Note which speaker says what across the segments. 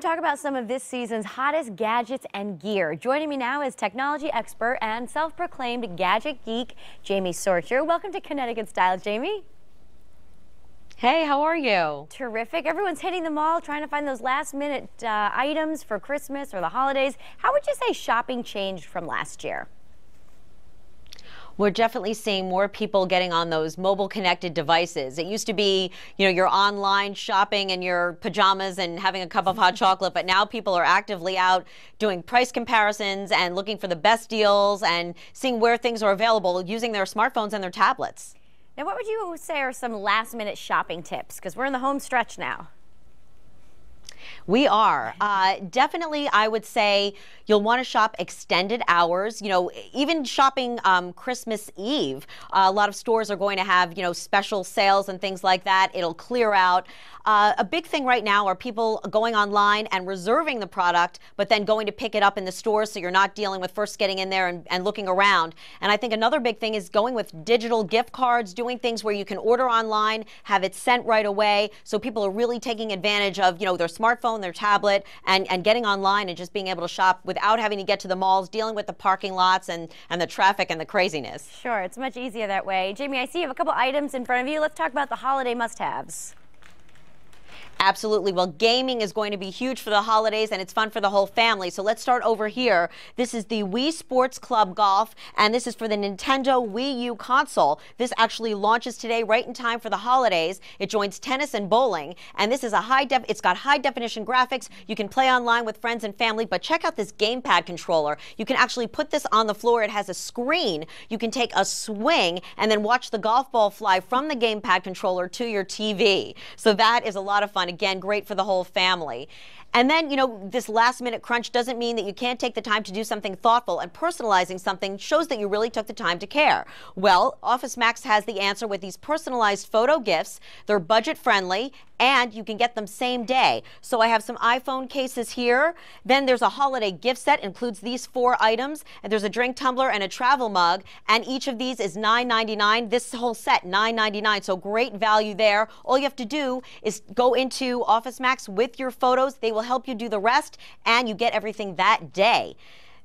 Speaker 1: to talk about some of this season's hottest gadgets and gear. Joining me now is technology expert and self-proclaimed gadget geek, Jamie Sorcher. Welcome to Connecticut Style, Jamie. Hey, how are you? Terrific. Everyone's hitting the mall trying to find those last minute uh, items for Christmas or the holidays. How would you say shopping changed from last year?
Speaker 2: we're definitely seeing more people getting on those mobile connected devices. It used to be, you know, you're online shopping in your pajamas and having a cup of hot chocolate, but now people are actively out doing price comparisons and looking for the best deals and seeing where things are available using their smartphones and their tablets.
Speaker 1: Now, what would you say are some last minute shopping tips? Because we're in the home stretch now.
Speaker 2: We are. Uh, definitely, I would say you'll want to shop extended hours. You know, even shopping um, Christmas Eve, uh, a lot of stores are going to have, you know, special sales and things like that. It'll clear out. Uh, a big thing right now are people going online and reserving the product, but then going to pick it up in the store so you're not dealing with first getting in there and, and looking around. And I think another big thing is going with digital gift cards, doing things where you can order online, have it sent right away. So people are really taking advantage of, you know, their smartphone, their tablet, and, and getting online and just being able to shop without having to get to the malls, dealing with the parking lots and, and the traffic and the craziness. Sure, it's much easier that way. Jamie, I see you have a couple items in front of you. Let's talk about the holiday must-haves. Absolutely. Well, gaming is going to be huge for the holidays and it's fun for the whole family. So let's start over here. This is the Wii Sports Club Golf and this is for the Nintendo Wii U console. This actually launches today right in time for the holidays. It joins tennis and bowling and this is a high def it's got high definition graphics. You can play online with friends and family, but check out this gamepad controller. You can actually put this on the floor. It has a screen. You can take a swing and then watch the golf ball fly from the gamepad controller to your TV. So that is a lot of fun. Again, great for the whole family. And then, you know, this last minute crunch doesn't mean that you can't take the time to do something thoughtful and personalizing something shows that you really took the time to care. Well, Office Max has the answer with these personalized photo gifts. They're budget friendly and you can get them same day. So I have some iPhone cases here. Then there's a holiday gift set includes these four items and there's a drink tumbler and a travel mug and each of these is $9.99. This whole set $9.99. So great value there. All you have to do is go into to Office Max with your photos. They will help you do the rest and you get everything that day.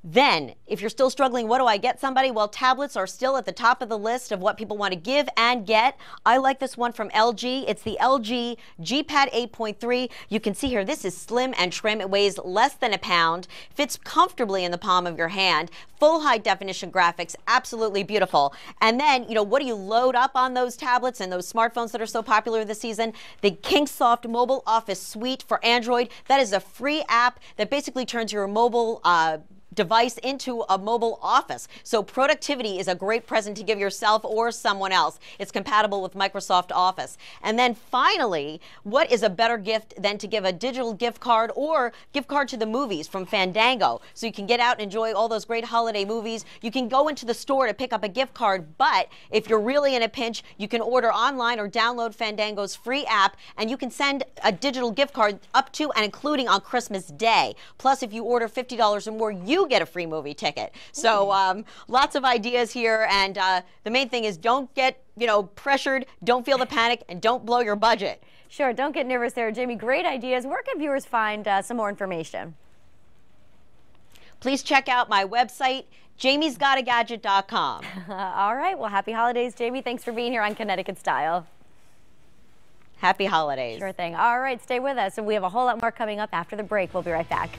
Speaker 2: Then, if you're still struggling, what do I get somebody? Well, tablets are still at the top of the list of what people want to give and get. I like this one from LG. It's the LG G-Pad 8.3. You can see here, this is slim and trim. It weighs less than a pound, fits comfortably in the palm of your hand, full high definition graphics, absolutely beautiful. And then, you know, what do you load up on those tablets and those smartphones that are so popular this season? The Kingsoft Mobile Office Suite for Android. That is a free app that basically turns your mobile uh, device into a mobile office. So productivity is a great present to give yourself or someone else. It's compatible with Microsoft Office. And then finally, what is a better gift than to give a digital gift card or gift card to the movies from Fandango? So you can get out and enjoy all those great holiday movies. You can go into the store to pick up a gift card, but if you're really in a pinch, you can order online or download Fandango's free app and you can send a digital gift card up to and including on Christmas Day. Plus, if you order $50 or more, you get a free movie ticket. So mm. um, lots of ideas here, and uh, the main thing is don't get you know pressured, don't feel the panic, and don't blow your budget. Sure, don't get nervous there, Jamie. Great ideas. Where can viewers find uh, some more information? Please check out my website, jamiesgotagadget.com. All right. Well, happy holidays, Jamie. Thanks for being here on Connecticut Style.
Speaker 1: Happy holidays. Sure thing. All right, stay with us. and We have a whole lot more coming up after the break. We'll be right back.